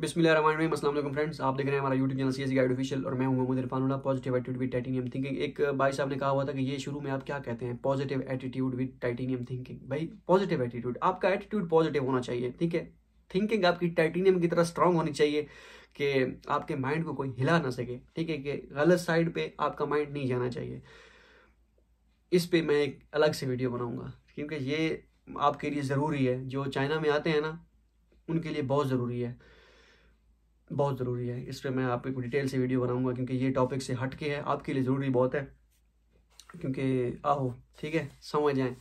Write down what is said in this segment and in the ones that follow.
Bismil friends आप देख रहे हैं हमारा YouTube channel C S guide official और मैं हूँ Mohammad Irfanullah positive attitude with titanium thinking एक भाई साहब ने कहा हुआ था कि ये शुरू में आप क्या कहते हैं positive attitude with titanium thinking भाई पॉजिटिव एटीट्यूड आपका एटीट्यूड पॉजिटिव होना चाहिए ठीक है थिंकिंग आपकी टाइटेनियम की तरह स्ट्रांग होनी चाहिए कि आपके माइंड को कोई हिला ना सके ठीक है कि गलत साइड पर आपका माइंड नहीं जाना चाहिए इस पर मैं एक अलग से वीडियो बनाऊंगा क्योंकि ये आपके लिए ज़रूरी है जो चाइना में आते हैं ना उनके लिए बहुत ज़रूरी है बहुत ज़रूरी है इस पर मैं आपको डिटेल से वीडियो बनाऊंगा क्योंकि ये टॉपिक से हट के है आपके लिए ज़रूरी बहुत है क्योंकि आहो ठीक है समझ जाएँ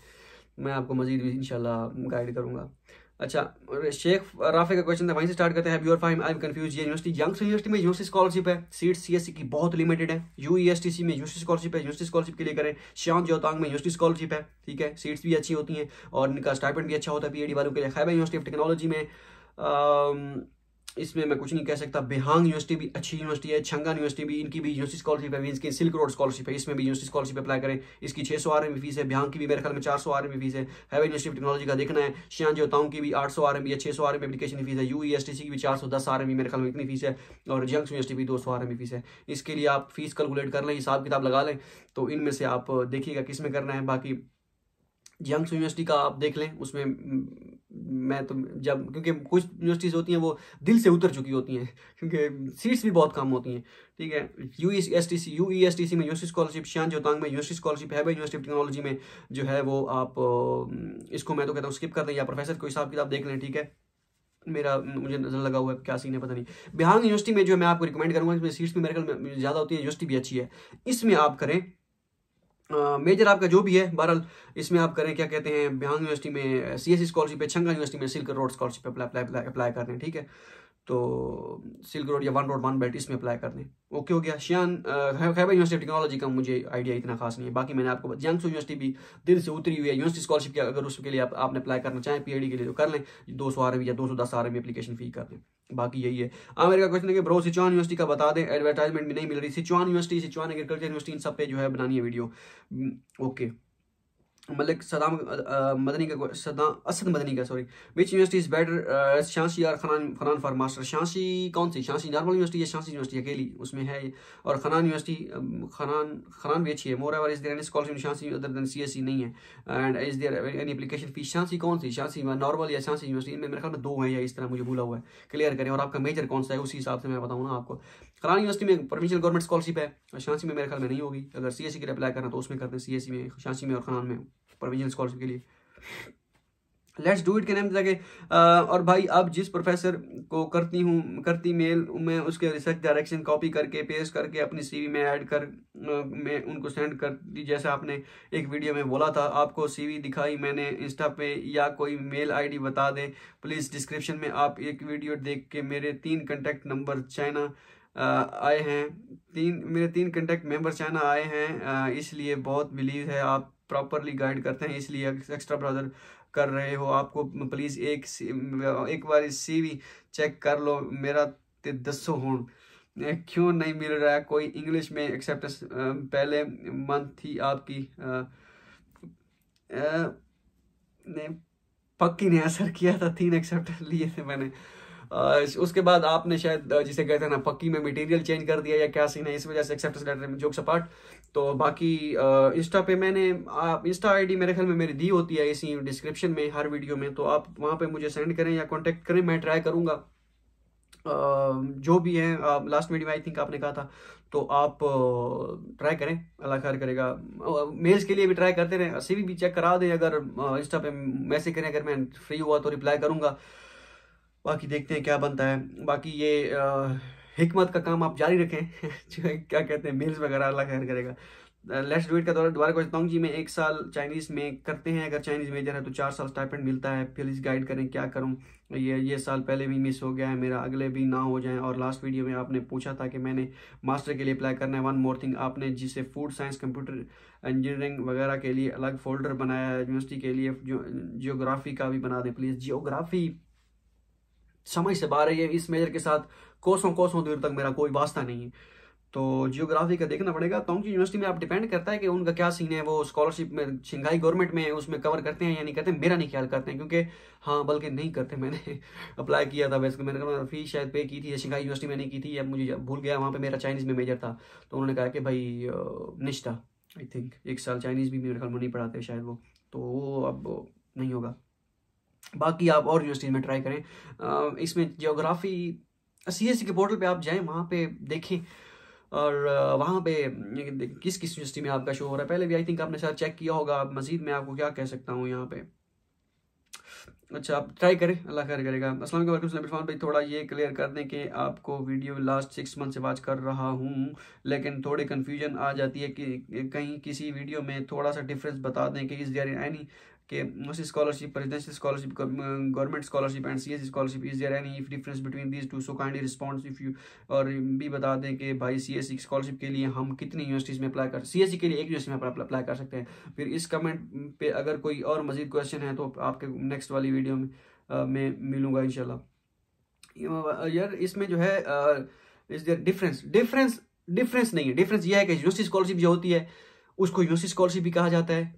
मैं आपको मज़ीद भी इन गाइड करूँगा अच्छा शेख राफे का क्वेश्चन था वहीं से स्टार्ट करते हैं यूर फाइम आई कन्फ्यूज ये यूनिवर्सिटी यंग्स यूनिवर्सिटी में यूनिवर्सिटी स्कॉलरशिप है सीट सीएससी की बहुत लिमिटेड है यू यूईएसटीसी e में यूनिवर्सिटी स्कॉलरशिप है यूनिवर्सिटी स्कॉलरशिप के लिए करें श्याम ज्योतांग में यूनिवर्सिटी स्कॉलरशिप है ठीक है सीट्स भी अच्छी होती हैं और इनका स्टार्टमेंट भी अच्छा होता है पीएडी वालों के लिए खैबा यूनिवर्सिटी ऑफ टेक्नोलॉजी में इसमें मैं कुछ नहीं कह सकता बिहांग यूनिवर्सिटी भी अच्छी यूनिवर्सिटी है छंगा यूनिवर्सिटी भी इनकी भी यूनिवर्सिटी स्कॉलरशिप है मीन की सिल्क रोड स्कॉलरशिप है इसमें भी यूनिवर्सिटी स्कॉलरशिप अप्लाई करें इसकी छः सौ आर फीस है बिहांग की भी मेरे ख्याल में चार सौ आर फीस है हैवे यूनिवर्सिटी टेक्नोलॉजी का देखना है शियान जोताओं की भी आठ सौ आर एम या छः सौ आर एम एप्लीकेशन फीस है U E S T C की भी चार सौ दस आर एम मेरे ख्याल में इतनी फीस है और जंग्स यूनिवर्सिटी भी दो सौ आर एम फीस है इसके लिए आप फीस कैलकुलेट कर लें हिसाब किताब लगा लें तो इनमें से आप देखिएगा किस में करना है बाकी जंग्स यूनिवर्सिटी का आप देख लें उसमें मैं तो जब क्योंकि कुछ यूनिवर्सिटीज़ होती हैं वो दिल से उतर चुकी होती हैं क्योंकि सीट्स भी बहुत कम होती हैं ठीक है U S T C U E S T C में यूनिवर्सिटी स्कॉलरशिप शान जोतांग में यूनिवर्सिटी स्कॉलरशिप है यूनिवर्सिटी ऑफ टेक्नोलॉजी में जो है वो आप इसको मैं तो कहता हूँ स्किप कर दें या प्रोफेसर को हिसाब किताब तो देख लें ठीक है मेरा मुझे नज़र लगा हुआ है क्या सीन है पता नहीं बिहार यूनिवर्सिटी में जो मैं आपको रिकमेंड करूँगा इसमें सीट्स भी मेरे ख्याल में ज़्यादा होती है यूनिवर्सिटी भी अच्छी है इसमें आप करें मेजर आपका जो भी है बहरहाल इसमें आप करें क्या कहते हैं बिहार यूनिवर्सिटी में सी एस स्कॉलरशिप है छंगा यूनिवर्सिटी में silk road scholarship apply apply हैं ठीक है तो सिल्क रोड या वन रोड वन बेल्ट इसमें अप्लाई कर दें ओके हो गया शियान खैबर यूनिवर्सिटी टेक्नोलॉजी का मुझे आइडिया इतना खास नहीं है बाकी मैंने आपको जियांगसू यूनिवर्सिटी भी दिल से उतरी हुई है यूनिवर्सिटी स्कॉलरशिप की अगर उसके लिए आप, आपने अप्लाई करना चाहें पी के लिए तो कर लें दो सौ आरबी या दो सौ दस एप्लीकेशन फी कर दें बाकी यही है अमेरिका क्वेश्चन है कि ब्रो सिचुआन यूनिवर्सिटी का बता दें एडवर्टाइजमेंट भी नहीं मिल रही Sichuan university Sichuan agriculture university इन सब पे जो है बनानी है video okay hmm, Malik Saddam Madani का सदा असद मदनी का sorry which university is better Shaanxi और खनान खनान फॉर मास्टर शांसी कौन सी शांसी नॉर्मल यूनिवर्सिटी है शांसी यूनिवर्सिटी अकेली उसमें है और खनान यूनिवर्सिटी खनान खनान भी अच्छी है moreover is there any scholarship Shaanxi other than C S C नहीं है and is there any application fees Shaanxi कौन सी शांसी नॉर्मल या शांसी यूनिवर्सिटी इनमें मेरे ख्याल में दो है या इस तरह मुझे भूला हुआ है क्लियर करें और आपका मेजर कौन सा है उसी हिसाब से मैं बताऊँ ना आपको खरान यूनिवर्सिटी में प्रोविंशियल गवर्नमेंट स्कॉलरशिप है शांसी में मेरे ख्याल में नहीं होगी अगर सी एस सी के लिए अप्लाई करना तो उसमें करते हैं सी एस सी में शांसी में और खरान में प्रोविजनल स्कॉलरशिप के लिए लेट्स डू इट के नाम जाके और भाई अब जिस प्रोफेसर को करती हूँ करती मेल मैं उसके रिसर्च डायरेक्शन कॉपी करके पेश करके अपनी सीवी में ऐड कर मैं उनको सेंड कर दी जैसे आपने एक वीडियो में बोला था आपको सीवी दिखाई मैंने इंस्टा पे या कोई मेल आईडी बता दें प्लीज़ डिस्क्रिप्शन में आप एक वीडियो देख के मेरे तीन कंटेक्ट नंबर चाइना आए हैं तीन मेरे तीन कंटेक्ट मेंबर चाइना आए हैं इसलिए बहुत बिलीव है आप प्रॉपरली गाइड करते हैं इसलिए एक्स्ट्रा ब्रदर कर रहे हो आपको प्लीज़ एक एक बार सीवी चेक कर लो मेरा तो दसो हूँ क्यों नहीं मिल रहा है कोई इंग्लिश में एक्सेप्टेंस पहले मंथ थी आपकी आ, आ, ने पक्की ने असर किया था तीन एक्सेप्टेंस लिए थे मैंने उसके बाद आपने शायद जिसे कहते हैं ना पक्की में मटेरियल चेंज कर दिया या क्या सीन है इस वजह से एक्सेप्टेंस लेटर में जोक सपाट तो बाकी इंस्टा पे मैंने आप इंस्टा आईडी मेरे ख्याल में मेरी दी होती है इसी डिस्क्रिप्शन में हर वीडियो में तो आप वहाँ पर मुझे सेंड करें या कॉन्टेक्ट करें मैं ट्राई करूँगा जो भी है लास्ट वीडियो में आई थिंक आपने कहा था तो आप ट्राई करें अल्लाह खैर करेगा मेल्स के लिए भी ट्राई करते रहें सी भी चेक करा दें अगर इंस्टा पे मैसेज करें अगर मैं फ्री हुआ तो रिप्लाई करूँगा बाकी देखते हैं क्या बनता है बाकी ये हमत का काम आप जारी रखें क्या कहते हैं मेल्स वगैरह अल्लाह खैर करेगा लेट्स डू इट का दौरा दोबारा को कहता हूँ जी मैं एक साल चाइनीज़ में करते हैं अगर चाइनीज़ मेजर है तो चार साल स्टाइपेंट मिलता है प्लीज़ गाइड करें क्या करूँ ये ये साल पहले भी मिस हो गया है मेरा अगले भी ना हो जाए और लास्ट वीडियो में आपने पूछा था कि मैंने मास्टर के लिए अप्लाई करना है वन मोर थिंग आपने जिसे फूड साइंस कंप्यूटर इंजीनियरिंग वगैरह के लिए अलग फोल्डर बनाया है यूनिवर्सिटी के लिए जियोग्राफी का भी बना दें प्लीज़ जियोग्राफी समझ से बाहर है इस मेजर के साथ कोसों कोसों दूर तक मेरा कोई वास्ता नहीं है तो जियोग्राफी का देखना पड़ेगा तो उनकी यूनिवर्सिटी में आप डिपेंड करता है कि उनका क्या सीन है वो स्कॉलरशिप में शिंगाई गवर्नमेंट में उसमें कवर करते हैं या नहीं करते मेरा नहीं ख्याल करते हैं क्योंकि हाँ बल्कि नहीं करते मैंने अप्लाई किया था वैसे मैंने कहा फीस शायद पे की थी या यूनिवर्सिटी में नहीं की थी या मुझे भूल गया वहाँ पर मेरा चाइनीज़ में मेजर था तो उन्होंने कहा कि भाई निश्ता आई थिंक एक साल चाइनीज़ भी मेरे ख्याल में नहीं पढ़ाते शायद वो तो वो अब नहीं होगा बाकी आप और यूनिवर्सिटीज़ में ट्राई करें इसमें जोग्राफ़ी सी एस सी के पोर्टल पे आप जाएं वहाँ पे देखें और वहाँ पे किस किस यूनिवर्सिटी में आपका शो हो रहा है पहले भी आई थिंक आपने शायद चेक किया होगा मजीद मैं आपको क्या कह सकता हूँ यहाँ पे अच्छा आप ट्राई करें अल्लाह खैर करेगा अस्सलाम वालेकुम भाई थोड़ा ये क्लियर कर दें कि आपको वीडियो लास्ट सिक्स मंथ से वॉच कर रहा हूँ लेकिन थोड़ी कन्फ्यूजन आ जाती है कि कहीं किसी वीडियो में थोड़ा सा डिफरेंस बता दें कि इस देयर एनी कि most scholarship government scholarship and C S scholarship is there any if difference between these two so kindly response if you और भी बता दें कि भाई सी एस स्कॉलरशिप के लिए हम कितनी यूनिवर्सिटीज़ में अप्लाई कर सी e के लिए एक यूनिवर्सिटी में अप्लाई कर सकते हैं फिर इस कमेंट पे अगर कोई और मजीद क्वेश्चन है तो आपके नेक्स्ट वाली वीडियो में मैं मिलूंगा इन यार इसमें जो है is there difference difference difference नहीं है डिफरेंस यह है कि यूनिवर्सिटी स्कॉलरशिप जो होती है उसको यूनिवर्सिटी स्कॉलरशिप भी कहा जाता है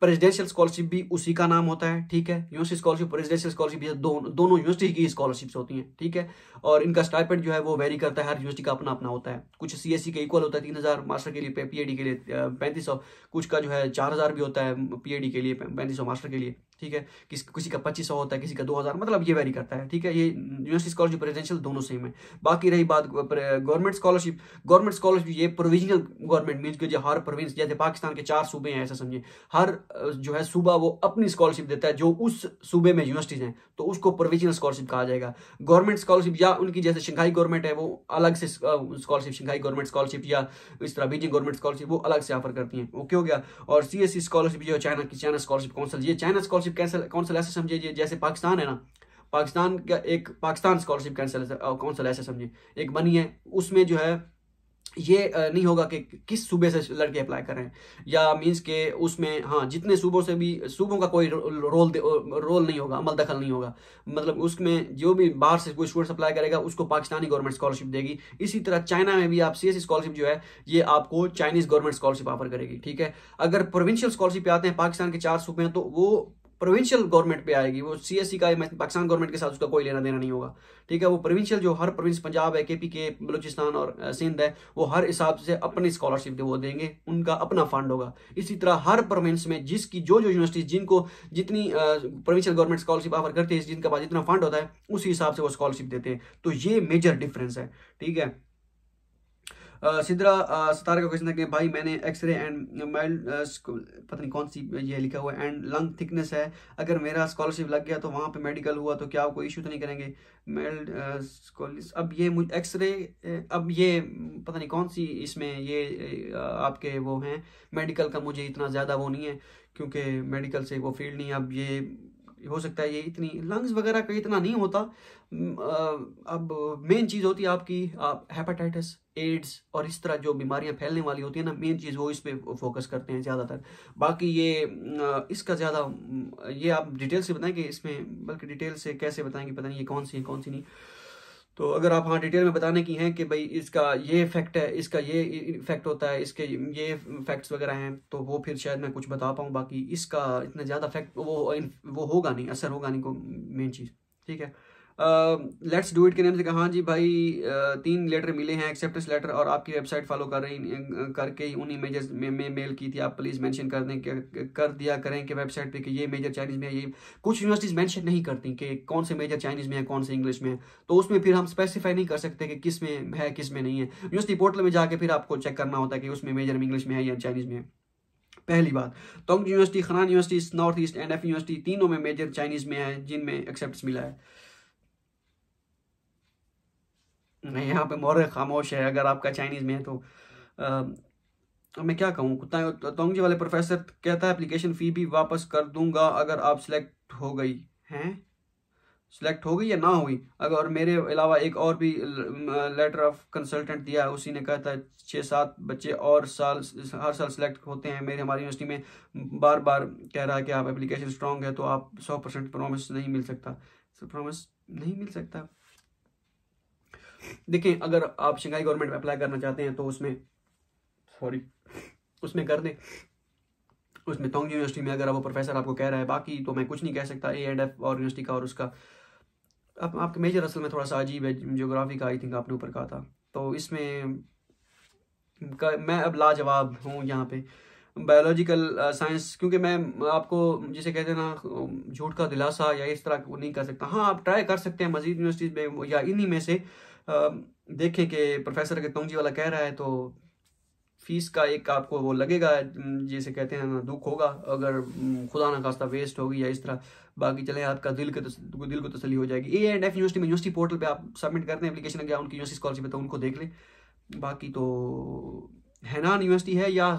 प्रेसिडेंशियल स्कॉलरशिप भी उसी का नाम होता है ठीक है यूनिवर्सिटी स्कॉलरशिप प्रेसिडेंशियल स्कॉलरशिप दो, दोनों यूनिवर्सिटी की स्कॉलरशिप्स होती हैं ठीक है और इनका स्टाइपेंड जो है वो वेरी करता है हर यूनिवर्सिटी का अपना अपना होता है कुछ सी e के इक्वल होता है तीन हज़ार मास्टर के लिए एडी के लिए पैंतीस कुछ का जो है चार हज़ार भी होता है पीएडी के लिए पैंतीस मास्टर के लिए ठीक है किस किसी का पच्चीस होता है किसी का दो हज़ार मतलब ये वेरी करता है ठीक है ये यूनिवर्सिटी स्कॉलरशिप रेजिडेंशियल दोनों सेम है बाकी रही बात गवर्नमेंट स्कॉलरशिप गवर्नमेंट स्कॉलरशिप ये प्रोविजनल गवर्नमेंट मीन्स जो हर प्रोविंस जैसे पाकिस्तान के चार सूबे हैं ऐसा समझिए हर जो है सूबा वो अपनी स्कॉलरशिप देता है जो उस सूबे में यूनिवर्सिटीज़ हैं तो उसको प्रोविजनल स्कॉलरशिप कहा जाएगा गवर्नमेंट स्कॉलरशिप या उनकी जैसे शंघाई गवर्नमेंट है वो अलग से स्कॉलरशिप शंघाई गवर्नमेंट स्कॉलरशिप या इस तरह बीजिंग गवर्नमेंट स्कॉलरशिप वो अलग से ऑफर करती है ओके हो गया और सी स्कॉलरशिप e जो चाइना की चाइना स्कॉलरशिप काउंसिल ये China scholarship scholarship cancel council ऐसे समझे जैसे पाकिस्तान है ना पाकिस्तान का एक पाकिस्तान स्कॉलरशिप कैंसिल काउंसिल ऐसे समझे एक बनी है उसमें जो है ये नहीं होगा कि किस सूबे से लड़के अप्लाई कर रहे हैं या मींस के उसमें हाँ जितने सूबों से भी सूबों का कोई रोल रोल नहीं होगा अमल दखल नहीं होगा मतलब उसमें जो भी बाहर से कोई स्टूडेंट अप्लाई करेगा उसको पाकिस्तानी गवर्नमेंट स्कॉलरशिप देगी इसी तरह चाइना में भी आप सी एस स्कॉलरशिप जो है ये आपको चाइनीज गवर्नमेंट स्कॉलरशिप ऑफर करेगी ठीक है अगर प्रोविंशियल स्कॉलरशिप आते हैं पाकिस्तान के चार सूबे हैं तो वो प्रोविंशियल गवर्नमेंट पे आएगी वो सीएससी e का पाकिस्तान गवर्नमेंट के साथ उसका कोई लेना देना नहीं होगा ठीक है वो प्रोविंशियल जो हर प्रोविंस पंजाब है केपी के बलूचिस्तान और सिंध है वो हर हिसाब से अपनी स्कॉलरशिप दे वो देंगे उनका अपना फंड होगा इसी तरह हर प्रोविंस में जिसकी जो जो यूनिवर्सिटी जिनको जितनी प्रोविंशियल गवर्नमेंट स्कॉलरशिप ऑफर करती है जिनका पास जितना फंड होता है उसी हिसाब से वो स्कॉलरशिप देते हैं तो ये मेजर डिफरेंस है ठीक है सिद्रा सतार का क्वेश्चन था कि भाई मैंने एक्सरे एंड माइल्ड पता नहीं कौन सी ये लिखा हुआ है एंड लंग थिकनेस है अगर मेरा स्कॉलरशिप लग गया तो वहाँ पे मेडिकल हुआ तो क्या कोई इशू तो नहीं करेंगे मेल स्कॉलिस अब ये मुझे एक्सरे अब ये पता नहीं कौन सी इसमें ये आपके वो हैं मेडिकल का मुझे इतना ज़्यादा वो नहीं है क्योंकि मेडिकल से वो फील्ड नहीं अब ये हो सकता है ये इतनी लंग्स वगैरह का इतना नहीं होता अब मेन चीज़ होती है आपकी आप हेपाटाइटिस एड्स और इस तरह जो बीमारियां फैलने वाली होती है ना मेन चीज़ वो इस पर फोकस करते हैं ज़्यादातर बाकी ये इसका ज़्यादा ये आप डिटेल से बताएं कि इसमें बल्कि डिटेल से कैसे बताएंगे पता नहीं ये कौन सी है कौन सी नहीं तो अगर आप हाँ डिटेल में बताने की हैं कि भाई इसका ये इफेक्ट है इसका ये इफेक्ट होता है इसके ये फैक्ट्स वगैरह हैं तो वो फिर शायद मैं कुछ बता पाऊँ बाकी इसका इतना ज़्यादा इफेक्ट वो वो होगा नहीं असर होगा नहीं को मेन चीज़ ठीक है लेट्स डू इट के नाम से कहा हाँ जी भाई uh, तीन लेटर मिले हैं एक्सेप्टेंस लेटर और आपकी वेबसाइट फॉलो कर रही करके उन इमेजेस में, में मेल की थी आप प्लीज़ मेंशन कर दें कर दिया करें कि वेबसाइट पे कि ये मेजर चाइनीज़ में ये कुछ यूनिवर्सिटीज़ मेंशन नहीं करती कि कौन से मेजर चाइनीज़ में है कौन से इंग्लिश में है तो उसमें फिर हम स्पेसिफाई नहीं कर सकते कि किस में है किस में नहीं है यूनिवर्सिटी पोर्टल में जाके फिर आपको चेक करना होता है कि उसमें मेजर में इंग्लिश में है या चाइनीज़ में है पहली बात तोंग यूनिवर्सिटी खनान university north east and F university तीनों में मेजर चाइनीज़ में है जिनमें एक्सेप्ट मिला है नहीं यहाँ पे मोर खामोश है अगर आपका चाइनीज़ में है तो आ, मैं क्या कहूँ तो तोंगजी वाले प्रोफेसर कहता है एप्लीकेशन फ़ी भी वापस कर दूंगा अगर आप सिलेक्ट हो गई हैं सिलेक्ट हो गई या ना हुई अगर मेरे अलावा एक और भी लेटर ऑफ कंसल्टेंट दिया है उसी ने कहा था छः सात बच्चे और साल हर साल सिलेक्ट होते हैं मेरे हमारी यूनिवर्सिटी में बार बार कह रहा है कि आप एप्लीकेशन स्ट्रांग है तो आप सौ परसेंट प्रोमिस नहीं मिल सकता प्रोमिस नहीं मिल सकता देखें अगर आप शंघाई गवर्नमेंट में अप्लाई करना चाहते हैं तो उसमें सॉरी उसमें कर दें उसमें तोंग यूनिवर्सिटी में अगर वो प्रोफेसर आपको कह रहा है बाकी तो मैं कुछ नहीं कह सकता ए एंड एफ और यूनिवर्सिटी का और उसका आप, आपके मेजर असल में थोड़ा सा अजीब है जोग्राफी का आई थिंक आपने ऊपर कहा था तो इसमें मैं अब लाजवाब हूँ यहाँ पे बायोलॉजिकल साइंस uh, क्योंकि मैं आपको जिसे कहते हैं ना झूठ का दिलासा या इस तरह नहीं कर सकता हाँ आप ट्राई कर सकते हैं मजीद यूनिवर्सिटीज़ में या इन्हीं में से देखें कि प्रोफेसर के तुंगजी वाला कह रहा है तो फीस का एक आपको वो लगेगा जैसे कहते हैं ना दुख होगा अगर खुदा ना खास्ता वेस्ट होगी या इस तरह बाकी चले आपका दिल के तो, दिल को तसली हो जाएगी ए एंड एफ यूनिवर्सिटी में यूनिवर्सिटी पोर्टल पे आप सबमिट करते हैं एप्लीकेशन या उनकी यूनिवर्सिटी स्कॉलरशिप है तो उनको देख लें बाकी तो हैनान यूनिवर्सिटी है या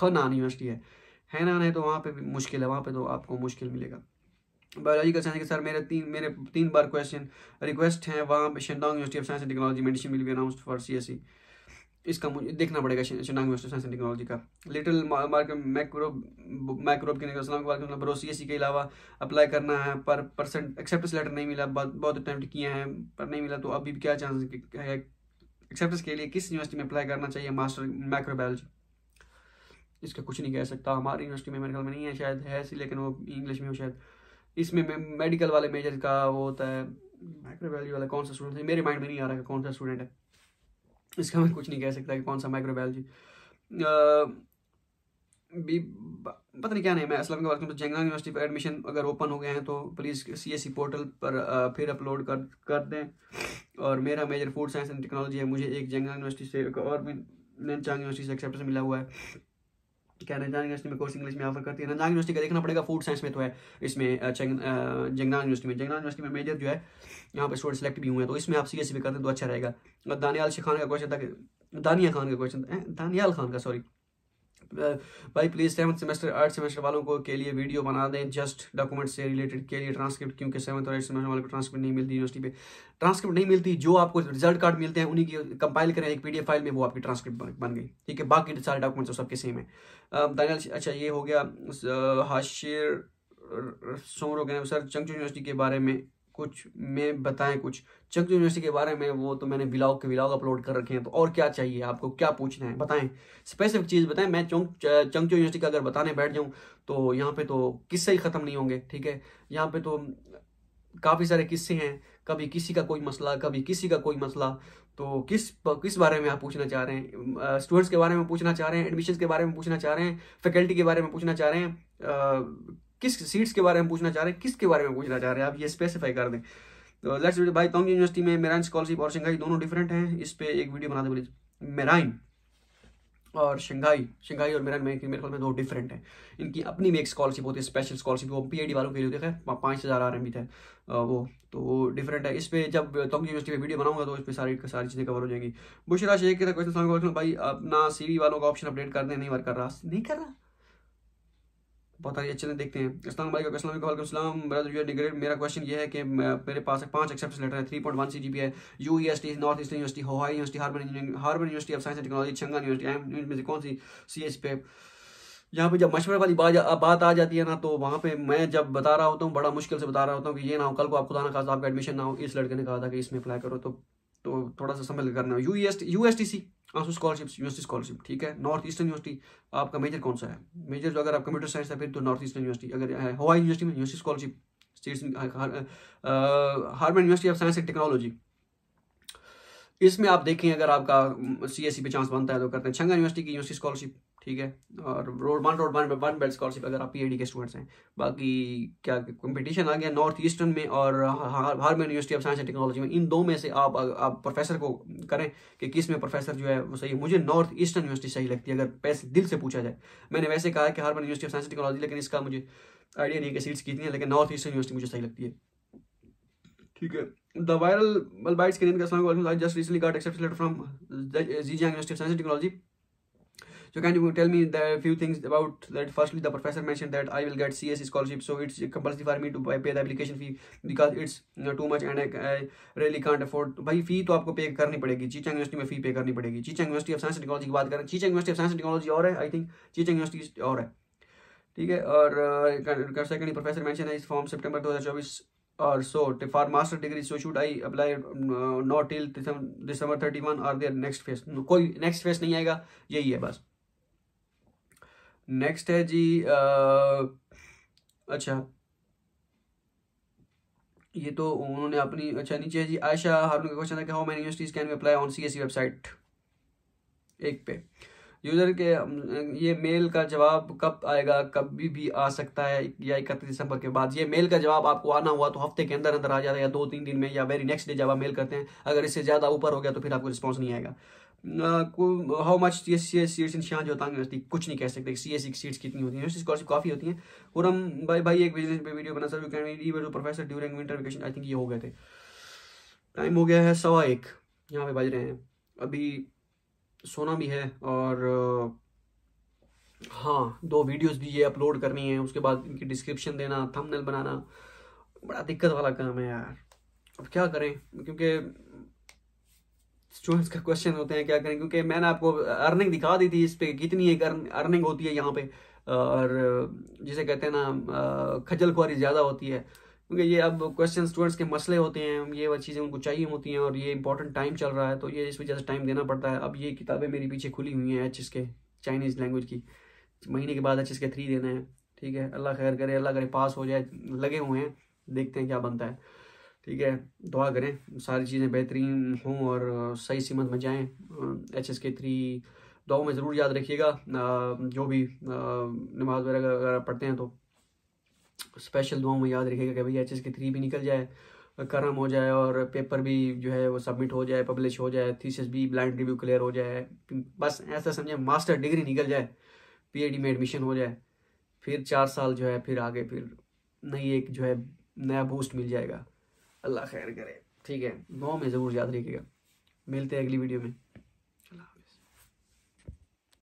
खनान यूनिवर्सिटी है हैनान है तो वहाँ पर भी मुश्किल है वहाँ पर तो आपको मुश्किल मिलेगा बायोलॉजिकल साइंस के सर मेरे तीन मेरे तीन बार क्वेश्चन रिक्वेस्ट हैं वहाँ Shandong university of science and technology medicine will be announce for C S C इसका मुझे देखना पड़ेगा Shandong university of science and technology का लिटिल मार्क मैक्रोब मैक्रोब के निकलना के ब्रो सी एस सी के अलावा अप्लाई करना है पर परसेंट एक्सेप्टेंस लेटर नहीं मिला बहुत अटैम्प्ट किए हैं पर नहीं मिला तो अभी भी क्या चांस है एक्सेप्टेंस के लिए किस यूनिवर्सिटी में अप्लाई करना चाहिए मास्टर माइक्रोबायोलॉजी इसका कुछ नहीं कह सकता हमारी यूनिवर्सिटी में मेरे ख्याल में नहीं है शायद है सी लेकिन वो इंग्लिश में हो शायद इसमें मेडिकल वाले मेजर का वो होता है माइक्रोबायोलॉजी वाला कौन सा स्टूडेंट है मेरे माइंड में नहीं आ रहा है कौन सा स्टूडेंट है इसका मैं कुछ नहीं कह सकता कि कौन सा माइक्रोबायोलॉजी भी पता नहीं क्या नहीं मैं असलम के बाद तो जेंगना यूनिवर्सिटी पर एडमिशन अगर ओपन हो गए हैं तो please C S C portal पर फिर अपलोड कर कर दें और मेरा major food science and technology है मुझे एक जेंगना यूनिवर्सिटी से और भी नैनचांग यूनिवर्सिटी से एक्सेप्टेंस मिला हुआ है क्या नंजान यूनिवर्सिटी में कोर्स इंग्लिश में ऑफर करती है नंजान यूनिवर्सिटी का देखना पड़ेगा फूड साइंस में तो है इसमें जंगना यूनिवर्सिटी में जंगना यूनिवर्सिटी में मेजर जो है यहाँ पर स्टूडेंट सेलेक्ट भी हुए हैं तो इसमें आप सी एस e भी करते हैं तो अच्छा रहेगा और दानियाल खान का क्वेश्चन था दानिया खान का क्वेश्चन दानियाल खान का सॉरी भाई प्लीज़ सेवन सेमेस्टर आठ सेमेस्टर वालों को के लिए वीडियो बना दें जस्ट डॉक्यूमेंट से रिलेटेड के लिए ट्रांसक्रिप्ट क्योंकि सेवन्थ और एट सेमेस्टर वालों को ट्रांसक्रिप्ट नहीं मिलती यूनिवर्सिटी पे ट्रांसक्रिप्ट नहीं मिलती जो आपको रिजल्ट कार्ड मिलते हैं उन्हीं की कंपाइल करें एक पीडीएफ फाइल में वो आपकी ट्रांसक्रिप्ट बन गई ठीक है बाकी सारे डॉक्यूमेंट्स तो सबके सेम है दानियल अच्छा ये हो गया हाशिर सो सर चंगचू यूनिवर्सिटी के बारे में कुछ में बताएं कुछ चक्र यूनिवर्सिटी के बारे में वो तो मैंने ब्लॉग के ब्लॉग अपलोड कर रखे हैं तो और क्या चाहिए आपको क्या पूछना है बताएं स्पेसिफिक चीज़ बताएं मैं चौंक चंगचो यूनिवर्सिटी का अगर बताने बैठ जाऊं तो यहाँ पे तो किस्से ही ख़त्म नहीं होंगे ठीक है यहाँ पे तो काफ़ी सारे किस्से हैं कभी किसी का कोई मसला कभी किसी का कोई मसला तो किस किस बारे में आप पूछना चाह रहे हैं स्टूडेंट्स के बारे में पूछना चाह रहे हैं एडमिशन के बारे में पूछना चाह रहे हैं फैकल्टी के बारे में पूछना चाह रहे हैं किस सीट्स के बारे में पूछना चाह रहे हैं किसके बारे में पूछना चाह रहे हैं आप ये स्पेसिफाई कर दें तो लेट्स भाई तोंग यूनिवर्सिटी में मेराइन स्कॉलरशिप और शंघाई दोनों डिफरेंट हैं इस पर एक वीडियो बना दें प्लीज मेराइन और शंघाई शंघाई और मेराइन मेरे ख्याल में दो डिफरेंट हैं इनकी अपनी भी एक स्कॉलरशिप होती है स्पेशल स्कॉलरशिप वो पी वालों के लिए होती है पाँच हज़ार आर एम है वो तो डिफरेंट है इस पर जब तोंग यूनिवर्सिटी में वीडियो बनाऊंगा तो इस पर सारी सारी चीज़ें कवर हो जाएंगी बुशरा शेख के क्वेश्चन भाई अपना सी वालों का ऑप्शन अपडेट कर दें नहीं वर्क कर रहा नहीं कर रहा बहुत सारी अच्छे से देखते हैं इस्लाम भाई इस्लाम ब्रदर यू डिग्रेड मेरा क्वेश्चन ये है कि मेरे पास पांच एक्सेप्ट लेटर है three point one C G P है U E S T north eastern university हवाई यूनिवर्सिटी हार्बर हार्बर university of science and technology छंगा यूनिवर्सिटी में से कौन सी सी एस पे यहाँ पे जब मशवरे वाली बात आ जाती है ना तो वहाँ पे मैं जब बता रहा होता हूँ बड़ा मुश्किल से बता रहा होता हूँ कि ये ना हो कल को आप खुदा ना खास आपका एडमिशन ना हो इस लड़के ने कहा था कि इसमें अप्लाई करो तो तो थोड़ा सा संभल करना U S U S T C आंसू स्कॉलरशिप्स यूनिवर्सिटी स्कॉलरशिप ठीक है नॉर्थ ईस्टर्न यूनिवर्सिटी आपका मेजर कौन सा है मेजर जो अगर आप कंप्यूटर साइंस है फिर तो नॉर्थ ईस्टर्न यूनिवर्सिटी अगर हवाई यूनिवर्सिटी में university scholarship state Harvard university of science and technology इसमें आप देखें अगर आपका सी एस सी पे चांस बनता है तो करते हैं छंगा यूनिवर्सिटी की यूनिवर्सिटी स्कॉलरशिप ठीक है और road one road one one belt scholarship अगर आप पी के स्टूडेंट्स हैं बाकी क्या कंपटीशन आ गया नॉर्थ ईस्टर्न में और हार्मन university of science and technology में इन दो में से आप आप प्रोफेसर को करें कि किस में प्रोफेसर जो है वो सही मुझे नॉर्थ ईस्टर्न यूनिवर्सिटी सही लगती है अगर पैसे दिल से पूछा जाए मैंने वैसे कहा कि हार्मन यूनिवर्सिटी ऑफ साइंस टेक्नोलॉजी लेकिन इसका मुझे आइडिया नहीं है कि सीट्स कितनी है लेकिन नॉर्थ ईस्टर्न यूनिवर्सिटी मुझे सही लगती है ठीक है द वायरल बाइट्स के just recently got accept letter from G university of science and technology So can you tell me the few things about that? Firstly, the professor mentioned that I will get cs scholarship, so it's compulsory for me to pay the application fee because it's you know, too much and I, I really can't afford. bhai fee to भाई फी तो आपको पे करनी पड़ेगी चीचा university में फी पे करनी पड़ेगी चीचा यूनिवर्सिटी ऑफ साइंस टेक्नोलॉजी की बात करें चीचा यूनिवर्सिटी ऑफ साइंस टेक्नोलॉजी और है आई थिंक चीचा university aur hai theek hai aur uh, second professor mentioned is from september 2024 और so for master degree so should i apply uh, not till december 31 or their next phase no, कोई next phase नहीं आएगा यही है बस next है जी आ, अच्छा ये तो उन्होंने अपनी अच्छा नीचे जी आयशा हारून का क्वेश्चन था कि how many universities can be apply on CSC website एक पे यूज़र के ये मेल का जवाब कब आएगा कभी भी आ सकता है या इकतीस दिसंबर के बाद ये मेल का जवाब आपको आना हुआ तो हफ्ते के अंदर अंदर आ जाता है या दो तीन दिन में या वेरी नेक्स्ट डे जब आप मेल करते हैं अगर इससे ज़्यादा ऊपर हो गया तो फिर आपको रिस्पॉन्स नहीं आएगा how much C S C S seats in शाह जो है कुछ नहीं कह सकते सी एस सी की सीट्स कितनी होती हैं यूनिवर्सिटी स्कॉलरशिप काफ़ी होती हैं और हम भाई भाई एक बिजनेस पे वीडियो बना sir you can read to professor during winter vacation I think ये हो गए थे टाइम हो गया है सवा एक यहाँ पे बज रहे हैं अभी सोना भी है और हाँ दो वीडियोस भी ये अपलोड करनी है उसके बाद इनकी डिस्क्रिप्शन देना थंबनेल बनाना बड़ा दिक्कत वाला काम है यार अब क्या करें क्योंकि स्टूडेंट्स का क्वेश्चन होते हैं क्या करें क्योंकि मैंने आपको अर्निंग दिखा दी थी इस पर कितनी एक अर्निंग होती है यहाँ पे और जिसे कहते हैं ना खजल खुआरी ज़्यादा होती है क्योंकि ये अब क्वेश्चन स्टूडेंट्स के मसले होते हैं ये चीज़ें उनको चाहिए होती हैं और ये इंपॉर्टेंट टाइम चल रहा है तो ये इस वजह से टाइम देना पड़ता है अब ये किताबें मेरी पीछे खुली हुई हैं एच के चाइनीज़ लैंग्वेज की महीने के बाद एच के थ्री देना है ठीक है अल्लाह खैर करे अल्लाह करे पास हो जाए लगे हुए हैं देखते हैं क्या बनता है ठीक है दुआ करें सारी चीज़ें बेहतरीन हों और सही सीमत में जाएँ एच एस के थ्री दुआओं में ज़रूर याद रखिएगा जो भी नमाज वगैरह अगर पढ़ते हैं तो स्पेशल दुआओं में याद रखिएगा कि भाई एच एस के थ्री भी निकल जाए करम हो जाए और पेपर भी जो है वो सबमिट हो जाए पब्लिश हो जाए थीसिस भी ब्लाइंड रिव्यू क्लियर हो जाए बस ऐसा समझें मास्टर डिग्री निकल जाए पीएचडी में एडमिशन हो जाए फिर चार साल जो है फिर आगे फिर नई एक जो है नया बूस्ट मिल जाएगा अल्लाह खैर करे ठीक है नौ में ज़रूर याद रखिएगा मिलते हैं अगली वीडियो में